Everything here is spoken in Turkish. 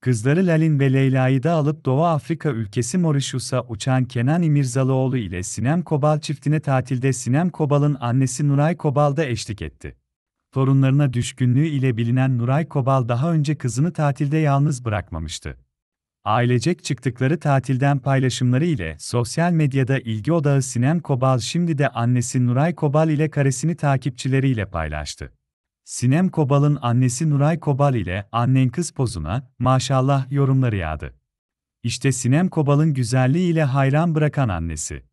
Kızları Lalin ve Leyla'yı da alıp Doğu Afrika ülkesi Mauritius'a uçan Kenan İmirzalıoğlu ile Sinem Kobal çiftine tatilde Sinem Kobal'ın annesi Nuray Kobal da eşlik etti. Torunlarına düşkünlüğü ile bilinen Nuray Kobal daha önce kızını tatilde yalnız bırakmamıştı. Ailecek çıktıkları tatilden paylaşımları ile sosyal medyada ilgi odağı Sinem Kobal şimdi de annesi Nuray Kobal ile karesini takipçileriyle paylaştı. Sinem Kobal'ın annesi Nuray Kobal ile annen kız pozuna maşallah yorumları yağdı. İşte Sinem Kobal'ın güzelliği ile hayran bırakan annesi.